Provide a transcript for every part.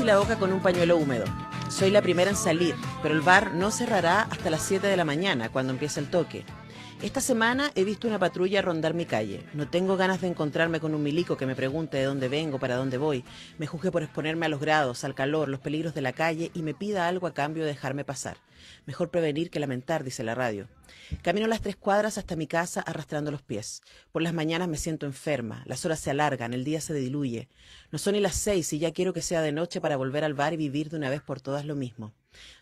y la boca con un pañuelo húmedo. Soy la primera en salir, pero el bar no cerrará hasta las 7 de la mañana, cuando empiece el toque. Esta semana he visto una patrulla rondar mi calle. No tengo ganas de encontrarme con un milico que me pregunte de dónde vengo, para dónde voy, me juzgue por exponerme a los grados, al calor, los peligros de la calle y me pida algo a cambio de dejarme pasar. Mejor prevenir que lamentar, dice la radio. Camino las tres cuadras hasta mi casa arrastrando los pies. Por las mañanas me siento enferma, las horas se alargan, el día se diluye. No son ni las seis y ya quiero que sea de noche para volver al bar y vivir de una vez por todas lo mismo.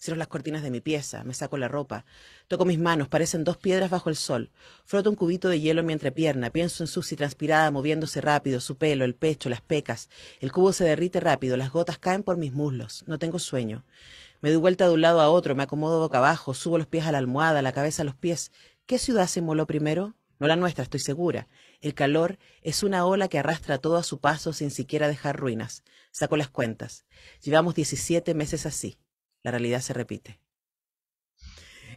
Cierro las cortinas de mi pieza, me saco la ropa, toco mis manos, parecen dos piedras bajo el sol. Froto un cubito de hielo en mi entrepierna, pienso en y transpirada, moviéndose rápido, su pelo, el pecho, las pecas. El cubo se derrite rápido, las gotas caen por mis muslos. No tengo sueño. Me doy vuelta de un lado a otro, me acomodo boca abajo, subo los pies a la almohada, la cabeza a los pies. ¿Qué ciudad se moló primero? No la nuestra, estoy segura. El calor es una ola que arrastra todo a su paso sin siquiera dejar ruinas. Saco las cuentas. Llevamos 17 meses así. La realidad se repite.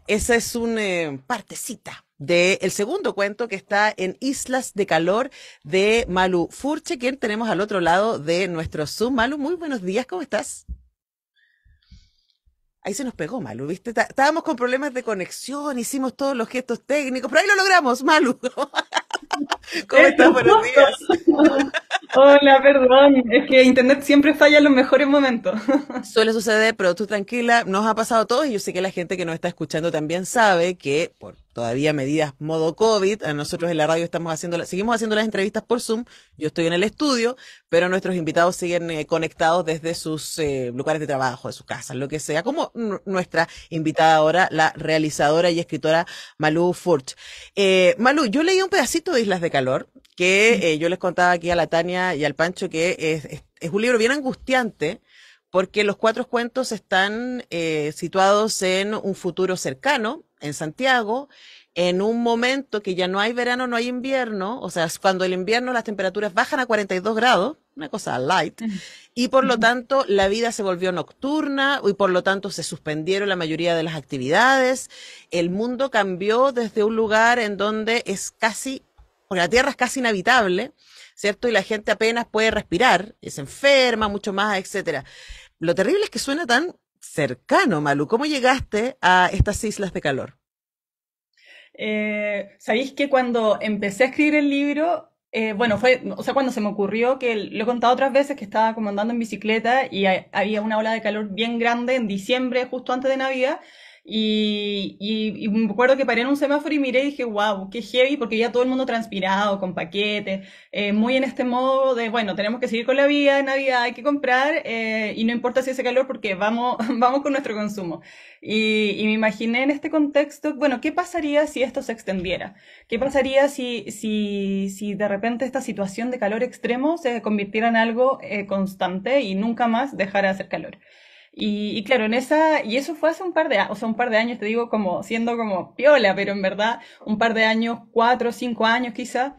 Esa es una eh, partecita del segundo cuento que está en Islas de Calor de Malu Furche, quien tenemos al otro lado de nuestro Zoom. Malu, muy buenos días, ¿cómo estás? ahí se nos pegó Malu, ¿viste? Estábamos con problemas de conexión, hicimos todos los gestos técnicos, pero ahí lo logramos, Malu. ¿Cómo estás? Buenos días. Hola, perdón. Es que Internet siempre falla en los mejores momentos. Suele suceder, pero tú tranquila, nos ha pasado todo y yo sé que la gente que nos está escuchando también sabe que por todavía medidas modo COVID. Eh, nosotros en la radio estamos haciendo, seguimos haciendo las entrevistas por Zoom. Yo estoy en el estudio, pero nuestros invitados siguen eh, conectados desde sus eh, lugares de trabajo, de sus casas, lo que sea, como nuestra invitada ahora, la realizadora y escritora Malú Furch. Eh, Malú, yo leí un pedacito de Islas de Calor, que yo les contaba aquí a la Tania y al Pancho que es, un libro bien angustiante, porque los cuatro cuentos están situados en un futuro cercano, en Santiago, en un momento que ya no hay verano, no hay invierno, o sea, cuando el invierno las temperaturas bajan a 42 grados, una cosa light, y por lo tanto la vida se volvió nocturna y por lo tanto se suspendieron la mayoría de las actividades, el mundo cambió desde un lugar en donde es casi, porque la Tierra es casi inhabitable, ¿cierto? Y la gente apenas puede respirar, es enferma mucho más, etcétera. Lo terrible es que suena tan cercano, Malu. ¿Cómo llegaste a estas islas de calor? Eh, Sabéis que cuando empecé a escribir el libro, eh, bueno, fue, o sea, cuando se me ocurrió que lo he contado otras veces que estaba como andando en bicicleta y había una ola de calor bien grande en diciembre, justo antes de Navidad, y, me acuerdo que paré en un semáforo y miré y dije, wow, qué heavy, porque ya todo el mundo transpirado, con paquetes, eh, muy en este modo de, bueno, tenemos que seguir con la vida, en Navidad hay que comprar, eh, y no importa si hace calor porque vamos, vamos con nuestro consumo. Y, me imaginé en este contexto, bueno, ¿qué pasaría si esto se extendiera? ¿Qué pasaría si, si, si de repente esta situación de calor extremo se convirtiera en algo eh, constante y nunca más dejara de hacer calor? Y, claro, en esa, y eso fue hace un par de, o sea, un par de años, te digo, como siendo como piola, pero en verdad un par de años, cuatro, o cinco años quizá.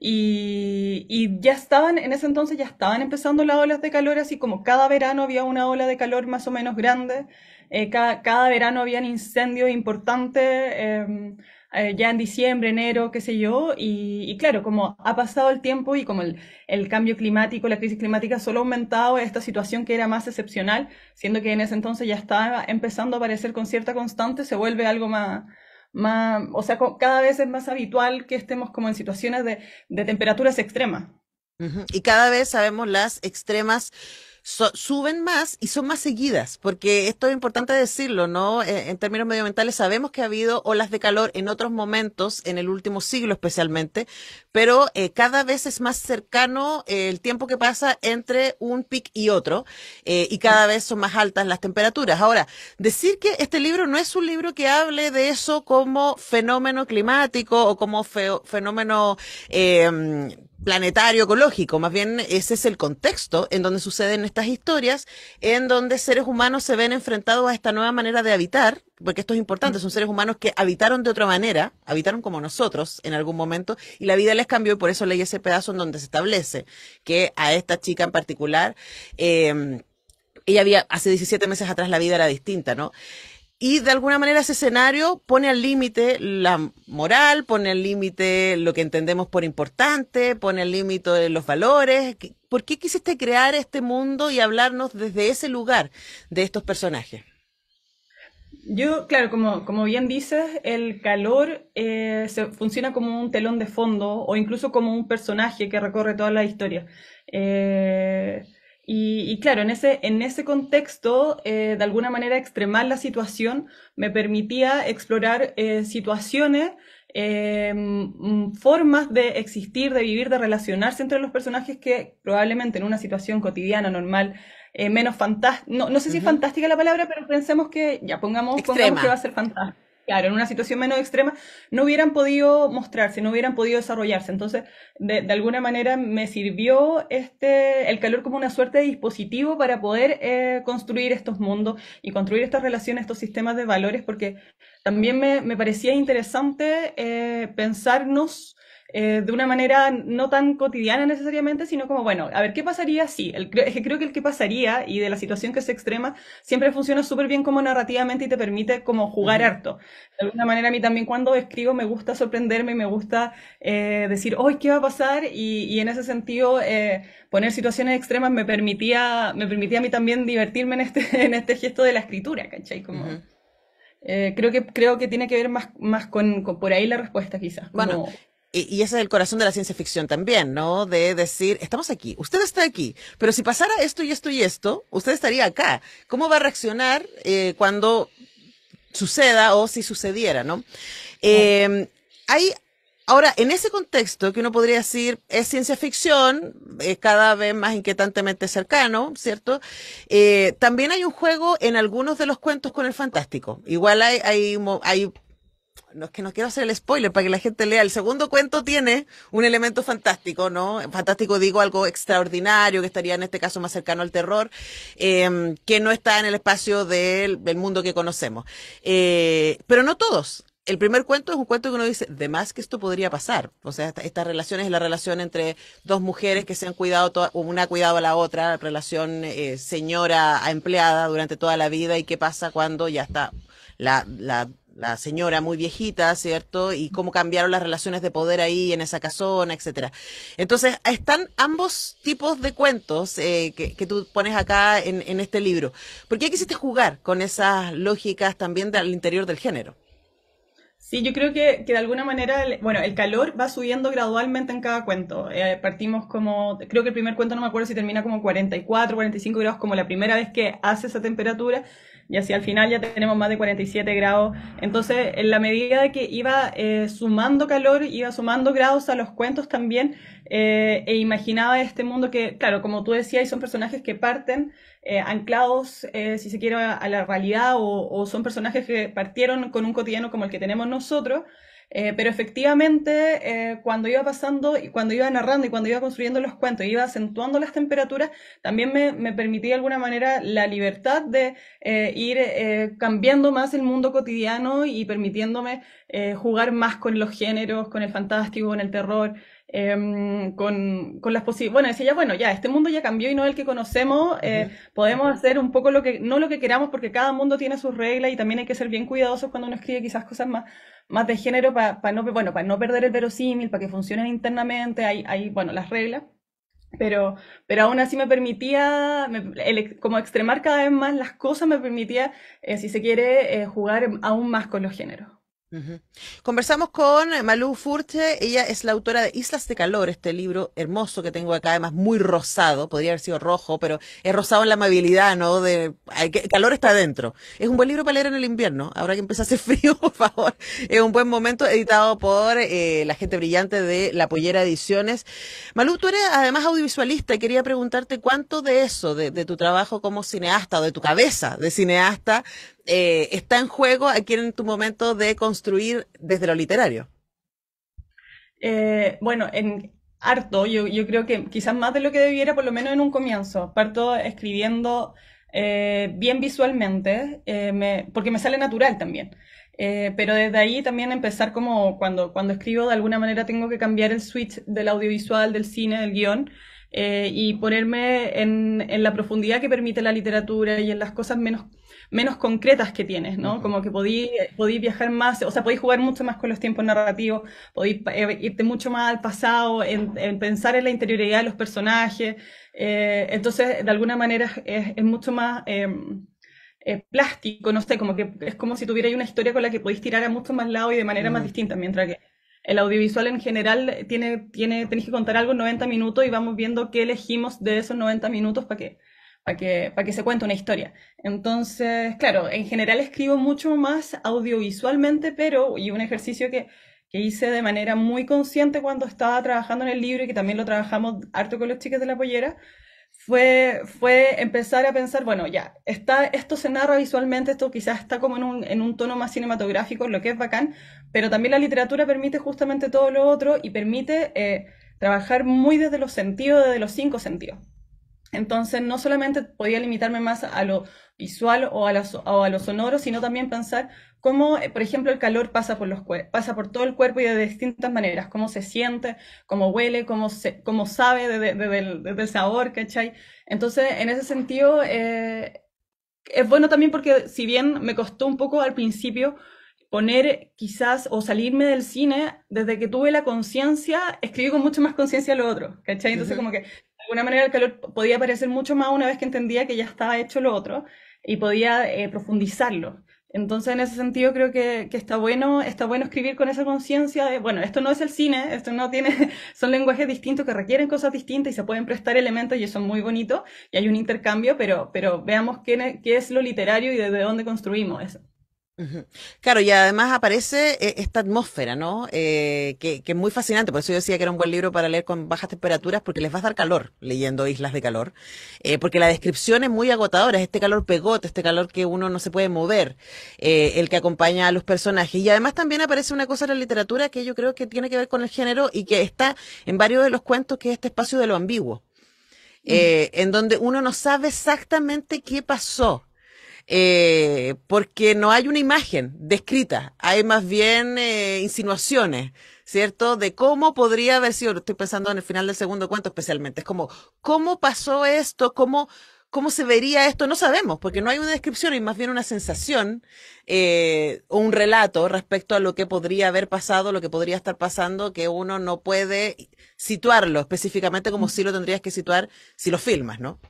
Y, y, ya estaban, en ese entonces ya estaban empezando las olas de calor, así como cada verano había una ola de calor más o menos grande, eh, cada, cada, verano había incendios importantes, eh, eh, ya en diciembre, enero, qué sé yo, y, claro, como ha pasado el tiempo y como el, cambio climático, la crisis climática solo ha aumentado esta situación que era más excepcional, siendo que en ese entonces ya estaba empezando a aparecer con cierta constante, se vuelve algo más, más o sea, cada vez es más habitual que estemos como en situaciones de, temperaturas extremas. Y cada vez sabemos las extremas suben más y son más seguidas, porque esto es importante decirlo, ¿no? Eh, en términos medioambientales sabemos que ha habido olas de calor en otros momentos, en el último siglo especialmente, pero eh, cada vez es más cercano eh, el tiempo que pasa entre un pic y otro, y cada vez son más altas las temperaturas. Ahora, decir que este libro no es un libro que hable de eso como fenómeno climático o como fenómeno em, planetario, ecológico. Más bien ese es el contexto en donde suceden estas historias, en donde seres humanos se ven enfrentados a esta nueva manera de habitar, porque esto es importante, son seres humanos que habitaron de otra manera, habitaron como nosotros en algún momento, y la vida les cambió y por eso leí ese pedazo en donde se establece que a esta chica en particular, eh, ella había, hace 17 meses atrás la vida era distinta, ¿no? y de alguna manera ese escenario pone al límite la moral, pone al límite lo que entendemos por importante, pone al límite los valores. ¿Por qué quisiste crear este mundo y hablarnos desde ese lugar de estos personajes? Yo, claro, como, bien dices, el calor eh, se, funciona como un telón de fondo o incluso como un personaje que recorre toda la historia. Eh, y, claro, en ese, en ese contexto, eh, de alguna manera, extremar la situación me permitía explorar eh, situaciones, eh, formas de existir, de vivir, de relacionarse entre los personajes que probablemente en una situación cotidiana, normal, menos fantástica, no, sé si es fantástica la palabra, pero pensemos que, ya pongamos, pongamos que va a ser fantástica claro, en una situación menos extrema, no hubieran podido mostrarse, no hubieran podido desarrollarse. Entonces, de, alguna manera me sirvió este, el calor como una suerte de dispositivo para poder eh, construir estos mundos y construir estas relaciones, estos sistemas de valores, porque también me, parecía interesante eh, pensarnos eh, de una manera no tan cotidiana necesariamente, sino como, bueno, a ver, ¿qué pasaría si? que creo que el que pasaría y de la situación que es extrema siempre funciona súper bien como narrativamente y te permite como jugar harto. De alguna manera a mí también cuando escribo me gusta sorprenderme y me gusta eh, decir, hoy oh, ¿qué va a pasar? Y, en ese sentido, eh, poner situaciones extremas me permitía, me permitía a mí también divertirme en este, en este gesto de la escritura, ¿cachai? Como... creo, que, creo que tiene que ver más, más con, por ahí la respuesta, quizás. Bueno, y ese es el corazón de la ciencia ficción también, ¿no? De decir, estamos aquí, usted está aquí, pero si pasara esto y esto y esto, usted estaría acá. ¿Cómo va a reaccionar eh, cuando suceda o si sucediera, ¿no? Eh, hay, ahora, en ese contexto que uno podría decir es ciencia ficción, eh, cada vez más inquietantemente cercano, ¿cierto? también hay un juego en algunos de los cuentos con el fantástico. Igual hay, hay no es que no quiero hacer el spoiler para que la gente lea. El segundo cuento tiene un elemento fantástico, ¿no? Fantástico digo algo extraordinario, que estaría en este caso más cercano al terror, em, que no está en el espacio del, mundo que conocemos. Eh, pero no todos. El primer cuento es un cuento que uno dice, de más que esto podría pasar. O sea, esta, relación es la relación entre dos mujeres que se han cuidado, una ha cuidado a la otra, relación eh, señora a empleada durante toda la vida y qué pasa cuando ya está la la señora muy viejita, ¿cierto? Y cómo cambiaron las relaciones de poder ahí en esa casona, etcétera. Entonces, están ambos tipos de cuentos eh, que, tú pones acá en, este libro. ¿Por qué quisiste jugar con esas lógicas también del interior del género? Sí, yo creo que, de alguna manera, bueno, el calor va subiendo gradualmente en cada cuento. Eh, partimos como, creo que el primer cuento, no me acuerdo si termina como 44, 45 grados, como la primera vez que hace esa temperatura y así al final ya tenemos más de 47 grados. Entonces, en la medida de que iba eh, sumando calor, iba sumando grados a los cuentos también, eh, e imaginaba este mundo que, claro, como tú decías, son personajes que parten eh, anclados, si se quiere, a, la realidad o son personajes que partieron con un cotidiano como el que tenemos nosotros. Eh, pero efectivamente, eh, cuando iba pasando y cuando iba narrando y cuando iba construyendo los cuentos, iba acentuando las temperaturas, también me, me permitía de alguna manera la libertad de eh, ir cambiando más el mundo cotidiano y permitiéndome jugar más con los géneros, con el fantástico, con el terror. Em, con, las posibilidades. Bueno, decía ya, bueno, ya, este mundo ya cambió y no el que conocemos. Eh, podemos hacer un poco lo que, no lo que queramos, porque cada mundo tiene sus reglas y también hay que ser bien cuidadosos cuando uno escribe quizás cosas más, más de género para no, bueno, para no perder el verosímil, para que funcionen internamente. Hay, bueno, las reglas. Pero, pero aún así me permitía, como extremar cada vez más las cosas, me permitía, eh, si se quiere, eh, jugar aún más con los géneros. Conversamos con Malú Furche, ella es la autora de Islas de Calor, este libro hermoso que tengo acá, además muy rosado, podría haber sido rojo, pero es rosado en la amabilidad, ¿no? De, calor está adentro. Es un buen libro para leer en el invierno, ahora que empieza a hacer frío, por favor. Es un buen momento, editado por eh, la gente brillante de La Pollera Ediciones. Malú, tú eres además audiovisualista y quería preguntarte cuánto de eso, de, de tu trabajo como cineasta o de tu cabeza de cineasta, eh, está en juego aquí en tu momento de construir desde lo literario? Eh, bueno, en harto, yo, creo que quizás más de lo que debiera, por lo menos en un comienzo. Parto escribiendo eh, bien visualmente, porque me sale natural también. pero desde ahí también empezar como cuando, cuando escribo de alguna manera tengo que cambiar el switch del audiovisual, del cine, del guión y ponerme en, en, la profundidad que permite la literatura y en las cosas menos menos concretas que tienes, ¿no? Como que podí, viajar más, o sea, podéis jugar mucho más con los tiempos narrativos, podéis eh, irte mucho más al pasado, en, en, pensar en la interioridad de los personajes. Eh, entonces, de alguna manera es, mucho más... Em, eh, plástico, no sé, como que es como si tuvierais una historia con la que podéis tirar a mucho más lado y de manera más distinta, mientras que el audiovisual en general tiene, tiene, tenéis que contar algo en 90 minutos y vamos viendo qué elegimos de esos 90 minutos para que para que, que se cuente una historia. Entonces, claro, en general escribo mucho más audiovisualmente, pero, y un ejercicio que, que hice de manera muy consciente cuando estaba trabajando en el libro y que también lo trabajamos harto con los chicas de la pollera, fue, fue empezar a pensar, bueno, ya, está, esto se narra visualmente, esto quizás está como en un, en un tono más cinematográfico, lo que es bacán, pero también la literatura permite justamente todo lo otro y permite eh, trabajar muy desde los sentidos, desde los cinco sentidos. Entonces, no solamente podía limitarme más a lo visual o a, lo sonoro, sino también pensar cómo, eh, por ejemplo, el calor pasa por, los, pasa por todo el cuerpo y de distintas maneras, cómo se siente, cómo huele, cómo, se, cómo sabe desde de, el sabor, ¿cachai? Entonces, en ese sentido, eh, es bueno también porque si bien me costó un poco al principio poner quizás o salirme del cine, desde que tuve la conciencia, escribí con mucho más conciencia lo otro, ¿cachai? Entonces como que alguna manera el calor podía parecer mucho más una vez que entendía que ya estaba hecho lo otro y podía eh, profundizarlo. Entonces, en ese sentido, creo que, está, bueno, está bueno escribir con esa conciencia de, bueno, esto no es el cine, esto no tiene, son lenguajes distintos que requieren cosas distintas y se pueden prestar elementos y eso es muy bonito y hay un intercambio, pero, pero veamos qué, qué es lo literario y desde dónde construimos eso. Claro, y además aparece eh, esta atmósfera, ¿no? Eh, que, es muy fascinante, por eso yo decía que era un buen libro para leer con bajas temperaturas, porque les va a dar calor leyendo Islas de Calor, eh, porque la descripción es muy agotadora, es este calor pegote, este calor que uno no se puede mover, el que acompaña a los personajes. Y además también aparece una cosa en la literatura que yo creo que tiene que ver con el género y que está en varios de los cuentos, que es este espacio de lo ambiguo. en donde uno no sabe exactamente qué pasó, eh, porque no hay una imagen descrita, hay más bien eh, insinuaciones. ¿cierto? De cómo podría haber sido, estoy pensando en el final del segundo cuento especialmente, es como, ¿cómo pasó esto? ¿Cómo, cómo se vería esto? No sabemos, porque no hay una descripción, y más bien una sensación eh, o un relato respecto a lo que podría haber pasado, lo que podría estar pasando, que uno no puede situarlo específicamente como si lo tendrías que situar si lo filmas, ¿no?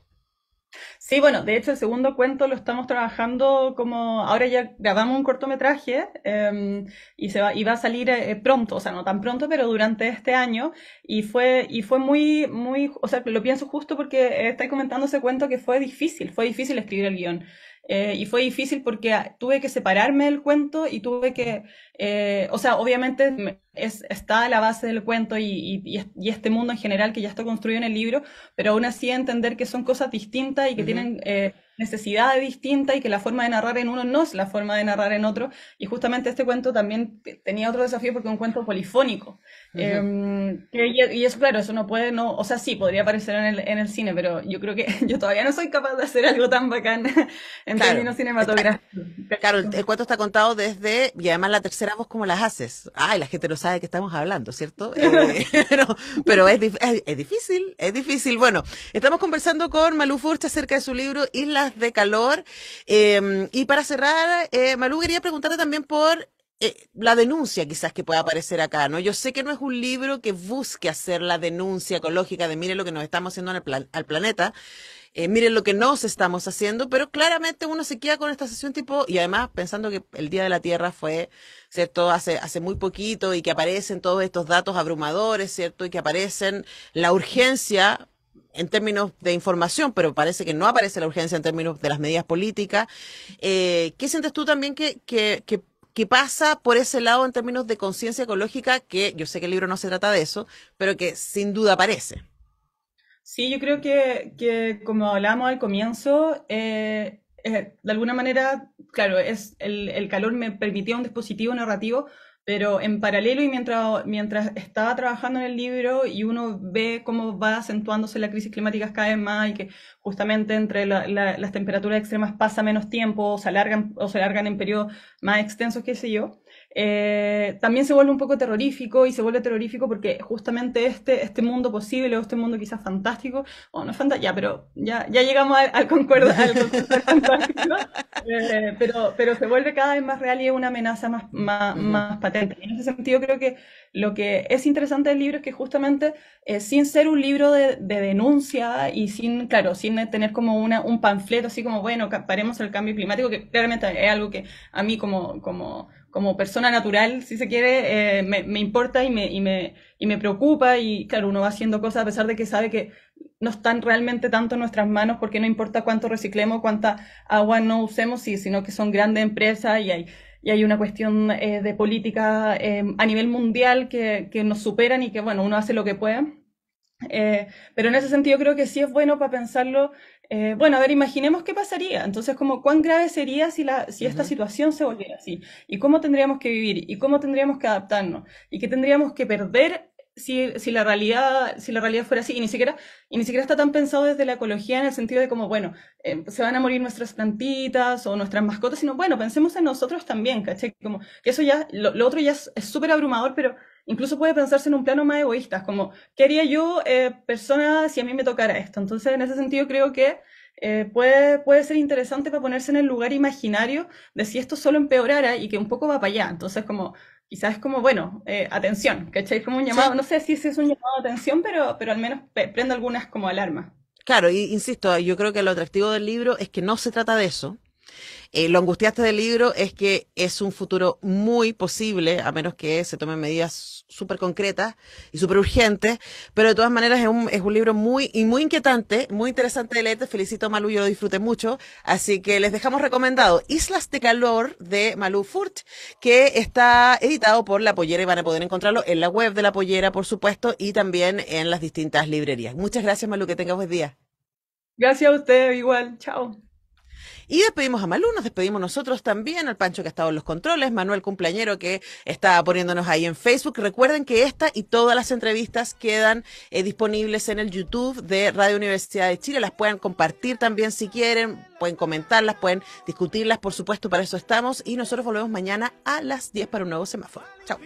Sí, bueno, de hecho el segundo cuento lo estamos trabajando como ahora ya grabamos un cortometraje em, y se va y va a salir eh, pronto, o sea, no tan pronto, pero durante este año y fue y fue muy muy, o sea, lo pienso justo porque eh, estáis comentando ese cuento que fue difícil, fue difícil escribir el guión. Eh, y fue difícil porque ah, tuve que separarme del cuento y tuve que, eh, o sea, obviamente está la base del cuento y, y, este mundo en general que ya está construido en el libro, pero aún así entender que son cosas distintas y que tienen... Eh, necesidad distinta y que la forma de narrar en uno no es la forma de narrar en otro. Y justamente este cuento también tenía otro desafío porque es un cuento polifónico. y, em, y, eso, claro, eso no puede, no, o sea, sí, podría aparecer en el, en el, cine, pero yo creo que yo todavía no soy capaz de hacer algo tan bacán en términos cinematográficos. Claro, el, cuento está contado desde, y además la tercera voz, ¿cómo las haces? Ay, la gente no sabe de qué estamos hablando, ¿cierto? Eh, pero, es, es, es, difícil, es difícil. Bueno, estamos conversando con Malú Furcha acerca de su libro Isla de calor. Em, y para cerrar, eh, Malú, quería preguntarte también por eh, la denuncia quizás que pueda aparecer acá, ¿no? Yo sé que no es un libro que busque hacer la denuncia ecológica de mire lo que nos estamos haciendo al planeta, eh, miren lo que nos estamos haciendo, pero claramente uno se queda con esta sesión tipo, y además pensando que el Día de la Tierra fue, ¿cierto?, hace, hace muy poquito y que aparecen todos estos datos abrumadores, ¿cierto?, y que aparecen la urgencia en términos de información, pero parece que no aparece la urgencia en términos de las medidas políticas. Eh, ¿Qué sientes tú también que, que, pasa por ese lado en términos de conciencia ecológica? Que yo sé que el libro no se trata de eso, pero que sin duda aparece. Sí, yo creo que, que como hablábamos al comienzo, eh, eh, de alguna manera, claro, es el, el calor me permitía un dispositivo narrativo pero en paralelo y mientras, mientras estaba trabajando en el libro y uno ve cómo va acentuándose la crisis climática cada vez más y que justamente entre las temperaturas extremas pasa menos tiempo o se alargan, o se alargan en periodos más extensos, qué sé yo, eh, también se vuelve un poco terrorífico y se vuelve terrorífico porque justamente este, este mundo posible o este mundo quizás fantástico, o no es fantástico, ya, pero ya, ya llegamos al, concuerdo, fantástico, eh, pero, pero se vuelve cada vez más real y es una amenaza más, más, más patente. en ese sentido creo que lo que es interesante del libro es que justamente eh, sin ser un libro de, de, denuncia y sin, claro, sin tener como una, un panfleto así como, bueno, paremos el cambio climático, que claramente es algo que a mí como... como como persona natural, si se quiere, eh, me, importa y me, y me, y me preocupa y claro, uno va haciendo cosas a pesar de que sabe que no están realmente tanto en nuestras manos porque no importa cuánto reciclemos, cuánta agua no usemos, sino que son grandes empresas y hay, y hay una cuestión eh, de política eh, a nivel mundial que, que, nos superan y que, bueno, uno hace lo que puede. pero en ese sentido creo que sí es bueno para pensarlo eh, bueno, a ver, imaginemos qué pasaría. Entonces, como cuán grave sería si, si esta situación se volviera así. ¿Y cómo tendríamos que vivir? ¿Y cómo tendríamos que adaptarnos? ¿Y qué tendríamos que perder si, la realidad, si la realidad fuera así? Y ni, siquiera, y ni siquiera está tan pensado desde la ecología en el sentido de como, bueno, em, se van a morir nuestras plantitas o nuestras mascotas, sino, bueno, pensemos en nosotros también, ¿cachai? Como que eso ya, lo otro ya es súper abrumador, pero Incluso puede pensarse en un plano más egoísta, como, ¿qué haría yo eh, persona si a mí me tocara esto? Entonces, en ese sentido, creo que eh, puede, ser interesante para ponerse en el lugar imaginario de si esto solo empeorara y que un poco va para allá. Entonces, como, quizás es como, bueno, eh, atención, ¿cacháis? Como un llamado, no sé si es un llamado de atención, pero, al menos prendo algunas como alarma. Claro, y, insisto, yo creo que lo atractivo del libro es que no se trata de eso, eh, lo angustiaste del libro es que es un futuro muy posible, a menos que se tomen medidas súper concretas y súper urgentes, pero de todas maneras es un, es un libro muy y muy inquietante, muy interesante de leer. Te felicito, Malú, yo lo disfruté mucho. Así que les dejamos recomendado Islas de Calor de Malú Furt, que está editado por La Pollera y van a poder encontrarlo en la web de La Pollera, por supuesto, y también en las distintas librerías. Muchas gracias, Malú, que tengas buen día. Gracias a usted, igual. Chao. Y despedimos a Malú, nos despedimos nosotros también, al Pancho que ha estado en los controles, Manuel Cumpleañero que está poniéndonos ahí en Facebook. Recuerden que esta y todas las entrevistas quedan eh, disponibles en el YouTube de Radio Universidad de Chile. Las pueden compartir también si quieren, pueden comentarlas, pueden discutirlas, por supuesto, para eso estamos. Y nosotros volvemos mañana a las 10 para un nuevo semáforo. Chao.